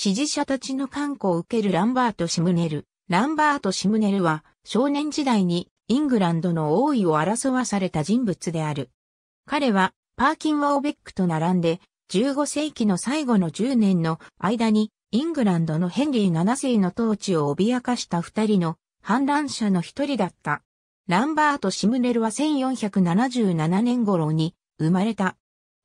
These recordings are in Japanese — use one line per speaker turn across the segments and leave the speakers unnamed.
支持者たちの観光を受けるランバート・シムネル。ランバート・シムネルは少年時代にイングランドの王位を争わされた人物である。彼はパーキン・ワオベックと並んで15世紀の最後の10年の間にイングランドのヘンリー7世の統治を脅かした二人の反乱者の一人だった。ランバート・シムネルは1477年頃に生まれた。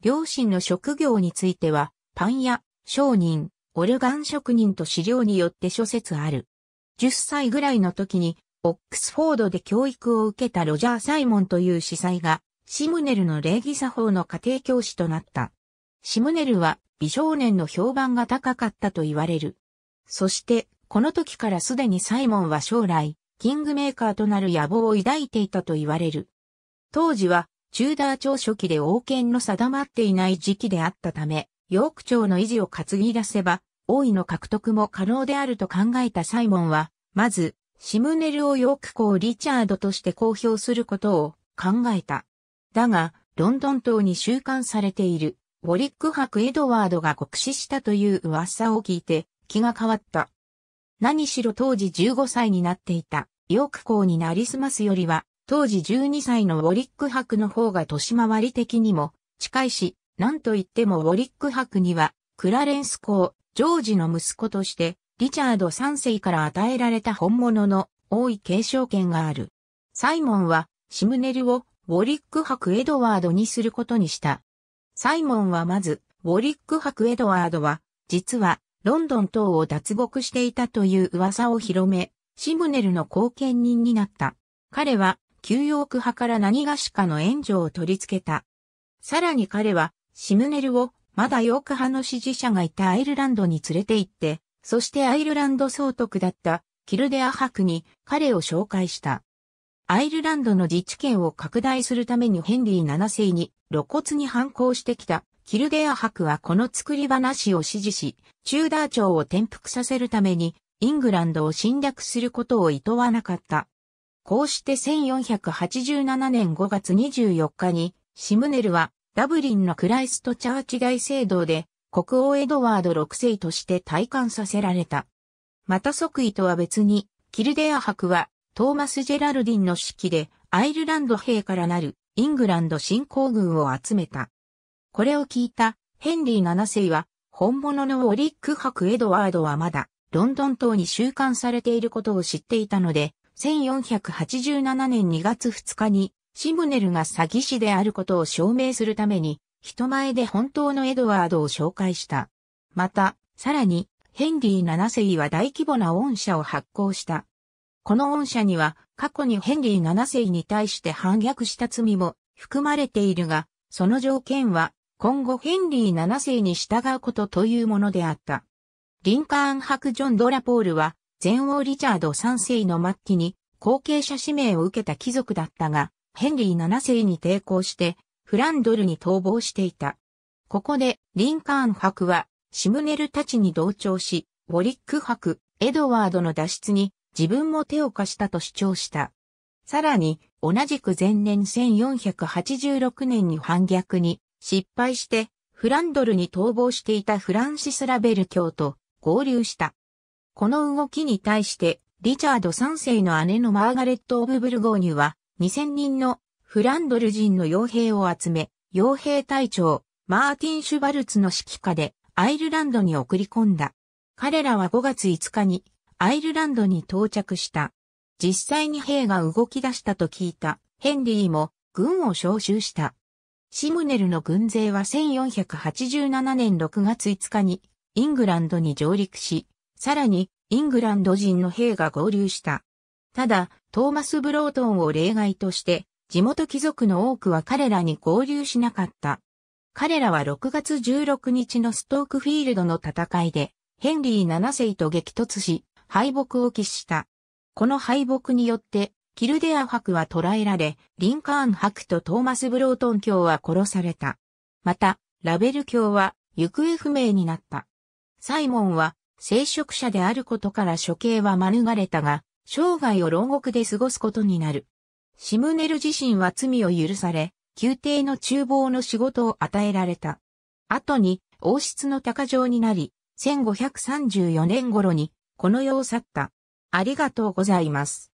両親の職業についてはパン屋、商人、オルガン職人と資料によって諸説ある。10歳ぐらいの時に、オックスフォードで教育を受けたロジャー・サイモンという司祭が、シムネルの礼儀作法の家庭教師となった。シムネルは美少年の評判が高かったと言われる。そして、この時からすでにサイモンは将来、キングメーカーとなる野望を抱いていたと言われる。当時は、チューダー朝初期で王権の定まっていない時期であったため、ヨーク朝の維持を担ぎ出せば、王位の獲得も可能であると考えたサイモンは、まず、シムネルをヨーク公リチャードとして公表することを考えた。だが、ロンドン島に収監されている、ウォリック博エドワードが酷使したという噂を聞いて、気が変わった。何しろ当時15歳になっていた、ヨーク公になりすますよりは、当時12歳のウォリック博の方が年回り的にも近いし、なんといってもウォリック博には、クラレンス公、ジョージの息子として、リチャード3世から与えられた本物の王位継承権がある。サイモンは、シムネルをウォリック博エドワードにすることにした。サイモンはまず、ウォリック博エドワードは、実は、ロンドン等を脱獄していたという噂を広め、シムネルの後見人になった。彼は、旧ヨーク派から何がしかの援助を取り付けた。さらに彼は、シムネルをまだヨーク派の支持者がいたアイルランドに連れて行って、そしてアイルランド総督だったキルデア博に彼を紹介した。アイルランドの自治権を拡大するためにヘンリー7世に露骨に反抗してきたキルデア博はこの作り話を支持し、チューダー朝を転覆させるためにイングランドを侵略することを厭わなかった。こうして1487年5月24日にシムネルはダブリンのクライストチャーチ大聖堂で国王エドワード6世として退官させられた。また即位とは別に、キルデア博はトーマス・ジェラルディンの指揮でアイルランド兵からなるイングランド侵攻軍を集めた。これを聞いたヘンリー7世は本物のオリック博エドワードはまだロンドン島に収監されていることを知っていたので、1487年2月2日にシムネルが詐欺師であることを証明するために、人前で本当のエドワードを紹介した。また、さらに、ヘンリー7世は大規模な恩赦を発行した。この恩赦には、過去にヘンリー7世に対して反逆した罪も含まれているが、その条件は、今後ヘンリー7世に従うことというものであった。リンカーン伯ジョン・ドラポールは、前王リチャード3世の末期に後継者指名を受けた貴族だったが、ヘンリー7世に抵抗して、フランドルに逃亡していた。ここで、リンカーン博は、シムネルたちに同調し、ウォリック博、エドワードの脱出に自分も手を貸したと主張した。さらに、同じく前年1486年に反逆に失敗して、フランドルに逃亡していたフランシス・ラベル卿と合流した。この動きに対して、リチャード3世の姉のマーガレット・オブ・ブルゴーニュは、2000人のフランドル人の傭兵を集め、傭兵隊長、マーティン・シュバルツの指揮下でアイルランドに送り込んだ。彼らは5月5日にアイルランドに到着した。実際に兵が動き出したと聞いたヘンリーも軍を招集した。シムネルの軍勢は1487年6月5日にイングランドに上陸し、さらにイングランド人の兵が合流した。ただ、トーマス・ブロートンを例外として、地元貴族の多くは彼らに合流しなかった。彼らは6月16日のストークフィールドの戦いで、ヘンリー7世と激突し、敗北を喫した。この敗北によって、キルデア伯は捕らえられ、リンカーン伯とトーマス・ブロートン卿は殺された。また、ラベル卿は行方不明になった。サイモンは聖職者であることから処刑は免れたが、生涯を牢獄で過ごすことになる。シムネル自身は罪を許され、宮廷の厨房の仕事を与えられた。後に王室の鷹城になり、1534年頃にこの世を去った。ありがとうございます。